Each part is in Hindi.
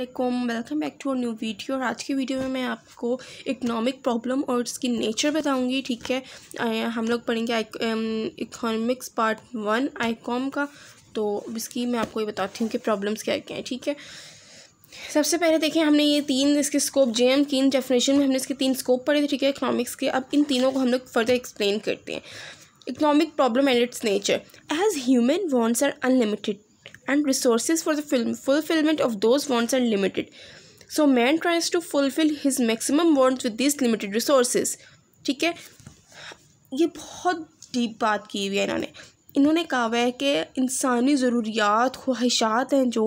अल्लाम welcome back to our new video और आज की वीडियो में मैं आपको इकोनॉमिक प्रॉब्लम और उसकी नेचर बताऊंगी ठीक है हम लोग पढ़ेंगे इकोनॉमिक्स पार्ट वन आईकॉम का तो इसकी मैं आपको ये बताती हूँ कि प्रॉब्लम्स क्या क्या हैं ठीक है सबसे पहले देखें हमने ये तीन इसके स्कोप जे एम तीन डेफिनेशन में हमने इसके तीन स्कोप पढ़े थे ठीक है इकोनॉमिक्स के अब इन तीनों को हम लोग फर्दर एक्सप्लेन करते हैं economic problem and it's nature as human wants are unlimited and resources for the film fulfillment of those wants are limited so man tries to fulfill his maximum wants with these limited resources ठीक है ये बहुत डीप बात की हुई है इन्होंने इन्होंने कहा हुआ है कि इंसानी ज़रूरियात ख्वाहिशात हैं जो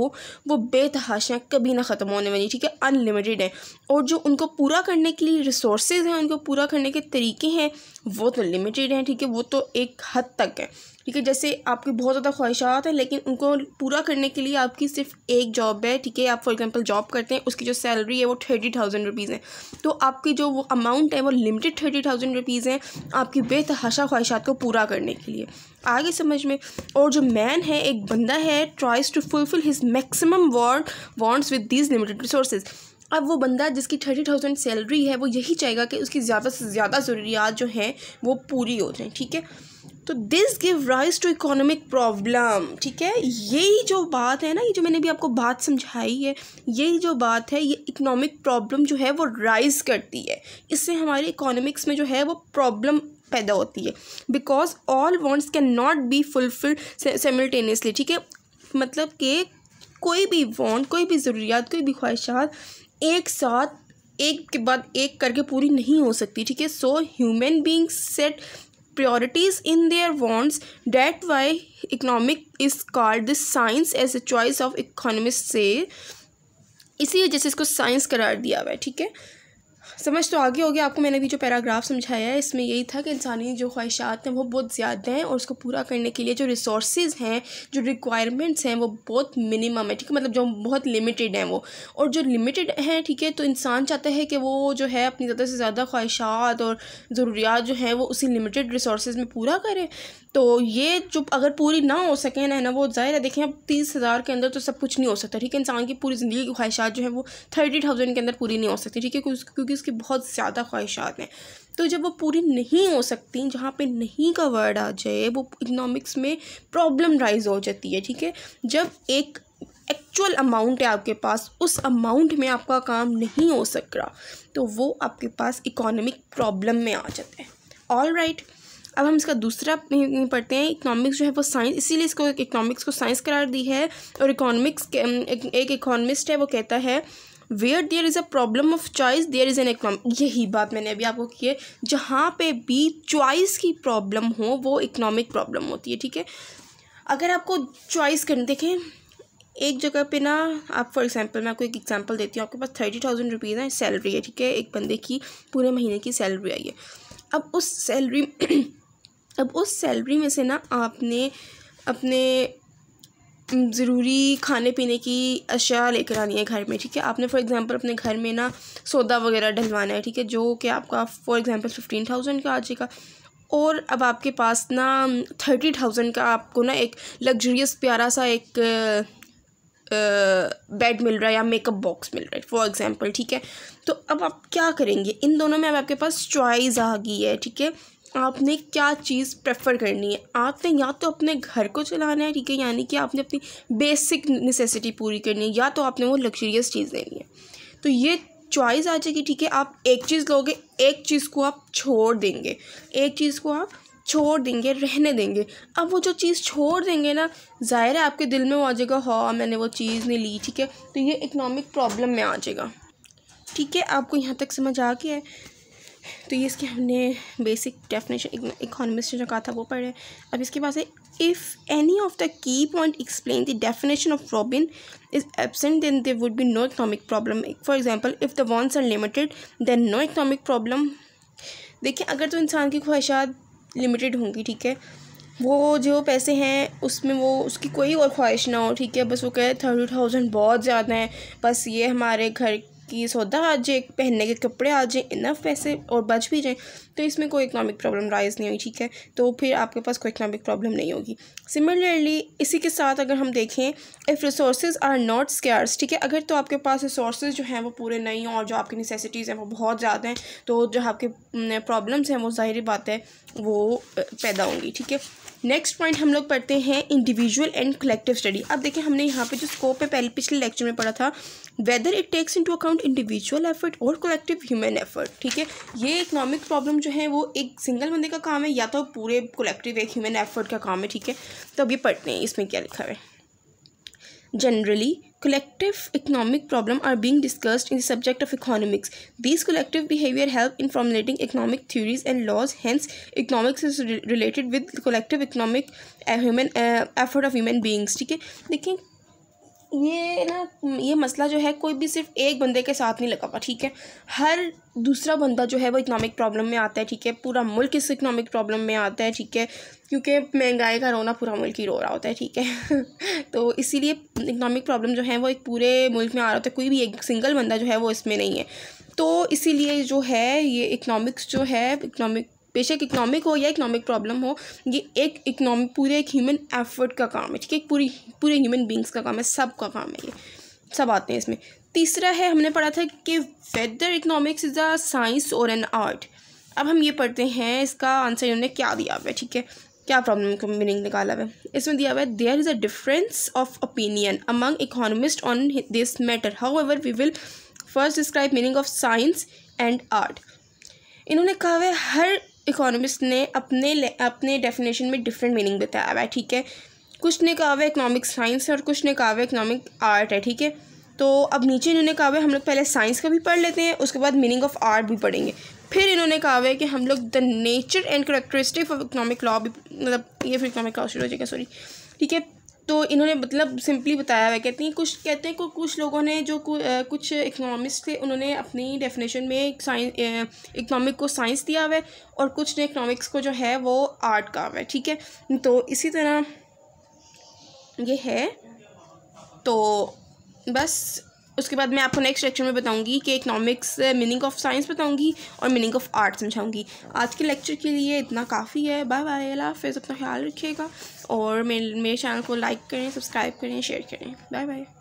वो बेतहाशा हैं कभी ना ख़त्म होने वाली ठीक है अनलिमिटेड हैं और जो उनको पूरा करने के लिए रिसोर्सेज हैं उनको पूरा करने के तरीके हैं वो तो लिमिटेड हैं ठीक है वो तो एक हद तक है ठीक है जैसे आपकी बहुत ज़्यादा ख्वाहिशात हैं लेकिन उनको पूरा करने के लिए आपकी सिर्फ एक जॉब है ठीक है आप फॉर एग्जांपल जॉब करते हैं उसकी जो सैलरी है वो थर्टी थाउजेंड रुपीज़ है तो आपकी जो वो अमाउंट है वो लिमिटेड थर्टी थाउजेंड रुपीज़ है आपकी बेतहाशा ख्वाहिशात को पूरा करने के लिए आगे समझ में और जो मैन है एक बंदा है tries to fulfil his maximum want wants with these limited resources अब वो बंदा जिसकी थर्टी थाउजेंड सैलरी है वो यही चाहेगा कि उसकी ज़्यादा से ज़्यादा ज़रूरियात जो हैं वो पूरी हो जाएँ ठीक है तो this give rise to economic problem ठीक है यही जो बात है ना ये जो मैंने भी आपको बात समझाई है यही जो बात है ये इकोनॉमिक प्रॉब्लम जो है वो राइज करती है इससे हमारे इकोनॉमिक्स में जो है वो प्रॉब्लम पैदा होती है because all wants can not be fulfil simultaneously ठीक है मतलब कि कोई भी वांट कोई भी ज़रूरियात कोई भी ख्वाहिशात एक साथ एक के बाद एक करके पूरी नहीं हो सकती ठीक है so human being set priorities in their wants. That's why economic is called the science as a choice of economists say. इसीलिए जैसे इसको साइंस करार दिया हुआ है ठीक है समझ तो आगे हो गया आपको मैंने अभी जो पैराग्राफ समझाया है इसमें यही था कि इंसानी जो ख्वाहिशात हैं वो बहुत ज़्यादा हैं और उसको पूरा करने के लिए जो रिसोर्स हैं जो रिक्वायरमेंट्स हैं वो बहुत मिनिमम है ठीक है मतलब जो बहुत लिमिटेड हैं वो और जो लिमिटेड हैं ठीक है तो इंसान चाहता है कि वो जो है अपनी ज़्यादा से ज़्यादा ख्वाहिशात और ज़रूरियात जो हैं वो उसी लिमिटेड रिसोर्स में पूरा करें तो ये जो अगर पूरी ना हो सके ना है ना वो ज़ाहिर है देखें अब तीस हज़ार के अंदर तो सब कुछ नहीं हो सकता ठीक है इंसान की पूरी ज़िंदगी की ख्वाहिशात जो है वो थर्टी थाउजेंड के अंदर पूरी नहीं हो सकती ठीक है क्योंकि उसकी उसकी बहुत ज़्यादा ख्वाहिशात हैं तो जब वो पूरी नहीं हो सकती जहाँ पे नहीं का वर्ड आ जाए वो इकनॉमिक्स में प्रॉब्लम राइज हो जाती है ठीक है जब एक एक्चुअल अमाउंट है आपके पास उस अमाउंट में आपका काम नहीं हो सक रहा तो वो आपके पास इकोनॉमिक प्रॉब्लम में आ जाते हैं ऑल राइट अब हम इसका दूसरा पढ़ते हैं इकोनॉमिक्स जो है वो साइंस इसीलिए इसको इकोनॉमिक्स को साइंस करार दी है और इकोनॉमिक्स एक इकोनॉमिस्ट है वो कहता है where there is a problem of choice there is an economic यही बात मैंने अभी आपको की है जहाँ पे भी चॉइस की प्रॉब्लम हो वो इकनॉमिक प्रॉब्लम होती है ठीक है अगर आपको चॉइस करनी देखें एक जगह पे ना आप फॉर एग्जांपल मैं आपको एक एग्जांपल देती हूँ आपके पास थर्टी थाउजेंड रुपीज़ है सैलरी है ठीक है एक बंदे की पूरे महीने की सैलरी आई है अब उस सैलरी अब उस सैलरी में से ना आपने अपने ज़रूरी खाने पीने की अशिया लेकर आनी है घर में ठीक है आपने फॉर एग्ज़ाम्पल अपने घर में ना सोदा वगैरह डलवाना है ठीक है जो कि आपका फॉर एग्ज़ाम्पल फिफ्टीन थाउजेंड का आ जाएगा और अब आपके पास ना थर्टी थाउजेंड का आपको ना एक लग्जरियस प्यारा सा एक बेड मिल रहा है या मेकअप बॉक्स मिल रहा है फॉर एग्ज़ाम्पल ठीक है तो अब आप क्या करेंगे इन दोनों में अब आपके पास चॉइस आ गई है ठीक है आपने क्या चीज़ प्रेफर करनी है आपने या तो अपने घर को चलाना है ठीक है यानी कि आपने अपनी बेसिक नेसेसिटी पूरी करनी है या तो आपने वो लग्जरियस चीज़ लेनी है तो ये चॉइस आ जाएगी ठीक है आप एक चीज़ लोगे एक चीज़ को आप छोड़ देंगे एक चीज़ को आप छोड़ देंगे रहने देंगे अब वो जो चीज़ छोड़ देंगे ना ज़ाहिर है आपके दिल में वो आ जाएगा हाँ मैंने वो चीज़ नहीं ली ठीक है तो ये इकनॉमिक प्रॉब्लम में आ जाएगा ठीक है आपको यहाँ तक समझ आ गया है तो ये इसके हमने बेसिक डेफिनेशन इकोनॉमिस्ट जो कहा था वो पढ़े अब इसके पास है if any of the key point explain the definition of Robbins is absent then there would be no economic problem for example if the wants are limited then no economic problem देखिए अगर तो इंसान की ख्वाहिशात लिमिटेड होंगी ठीक है वो जो पैसे हैं उसमें वो उसकी कोई और ख्वाहिश ना हो ठीक है बस वो कहे थर्टी थाउजेंड बहुत ज़्यादा है बस ये हमारे घर कि सौदा आ जाए पहनने के कपड़े आ जाए इनफ पैसे और बच भी जाए तो इसमें कोई इकनॉमिक प्रॉब्लम राइज नहीं हुई ठीक है तो फिर आपके पास कोई इकनॉमिक प्रॉब्लम नहीं होगी सिमिलरली इसी के साथ अगर हम देखें if resource are not scarce ठीक है अगर तो आपके पास रिसोर्स जो हैं वो पूरे नहीं हों और जो आपकी नेसेसिटीज़ हैं वो बहुत ज़्यादा हैं तो जो आपके प्रॉब्लम्स हैं वो ज़ाहिर बात है वो पैदा होंगी ठीक है नेक्स्ट पॉइंट हम लोग पढ़ते हैं इंडिविजुअल एंड कलेक्टिव स्टडी अब देखिए हमने यहाँ पे जो स्कोप है पहले पिछले लेक्चर में पढ़ा था whether it takes into account individual effort और कलेक्टिव ह्यूमन एफर्ट ठीक है ये इकोनॉमिक प्रॉब्लम जो जो हैं वो एक सिंगल बंदे का काम है या तो पूरे कोलेक्टिव एक ह्यूमन एफर्ट का काम है ठीक है तो अब ये पढ़ते हैं इसमें क्या लिखा है generally collective economic problem are being discussed in the subject of economics this collective behaviour help in formulating economic theories and laws hence economics is related with collective economic effort of human beings ठीक है देखिए ये ना ये मसला जो है कोई भी सिर्फ एक बंदे के साथ नहीं लगा हुआ ठीक है हर दूसरा बंदा जो है वो इकनॉमिक प्रॉब्लम में आता है ठीक है पूरा मुल्क इस इकनॉमिक प्रॉब्लम में आता है ठीक है क्योंकि महंगाई का रोना पूरा मुल्क ही रो रहा होता है ठीक है तो इसीलिए इकनॉमिक प्रॉब्लम जो है वो एक पूरे मुल्क में आ रहा होता है कोई भी एक सिंगल बंदा जो है वो इसमें नहीं है तो इसीलिए जो है ये इकनॉमिक्स जो है इकनॉमिक बेशक इकनॉमिक हो या इकनॉमिक प्रॉब्लम हो ये एक इकनॉमिक पूरे एक ह्यूमन एफर्ट का काम है ठीक है पूरी पूरे ह्यूमन बींग्स का काम है सब का काम है ये सब आते हैं इसमें तीसरा है हमने पढ़ा था कि whether economics is a science और एन आर्ट अब हम ये पढ़ते हैं इसका आंसर इन्होंने क्या दिया हुआ है ठीक है क्या प्रॉब्लम का मीनिंग निकाला हुआ है इसमें दिया हुआ है there is a difference of opinion among economist on this matter however we will first describe meaning of science and art इन्होंने कहा हुआ है हर इकोनॉमिस्ट ने अपने अपने डेफिनेशन में डिफरेंट मीनिंग बताया हुआ है ठीक है कुछ ने कहा हुआ इकोनॉमिक साइंस है और कुछ ने कहा हुआ इकोनॉमिक आर्ट है ठीक है तो अब नीचे इन्होंने कहा हुआ हम लोग पहले साइंस का भी पढ़ लेते हैं उसके बाद मीनिंग ऑफ आर्ट भी पढ़ेंगे फिर इन्होंने कहा हुआ है कि हम लोग the nature and characteristic of economic law भी मतलब ये फिर इकोनॉमिक लॉ शुरू हो जाएगा सॉरी ठीक है तो इन्होंने मतलब सिंपली बताया हुआ कहते हैं कुछ कहते हैं कुछ लोगों ने जो कुछ इकनॉमिक्स थे उन्होंने अपनी डेफिनेशन में साइंस इकनॉमिक को साइंस दिया हुआ है और कुछ ने इकनॉमिक्स को जो है वो आर्ट का हुआ है ठीक है तो इसी तरह ये है तो बस उसके बाद मैं आपको नेक्स्ट लेक्चर में बताऊंगी कि इकनॉमिक्स मीनिंग ऑफ साइंस बताऊंगी और मीनिंग ऑफ आर्ट समझाऊंगी आज के लेक्चर के लिए इतना काफ़ी है बाय बाय अल्लाह हाफिज़ अपना ख्याल रखिएगा और मेरे मेरे चैनल को लाइक करें सब्सक्राइब करें शेयर करें बाय बाय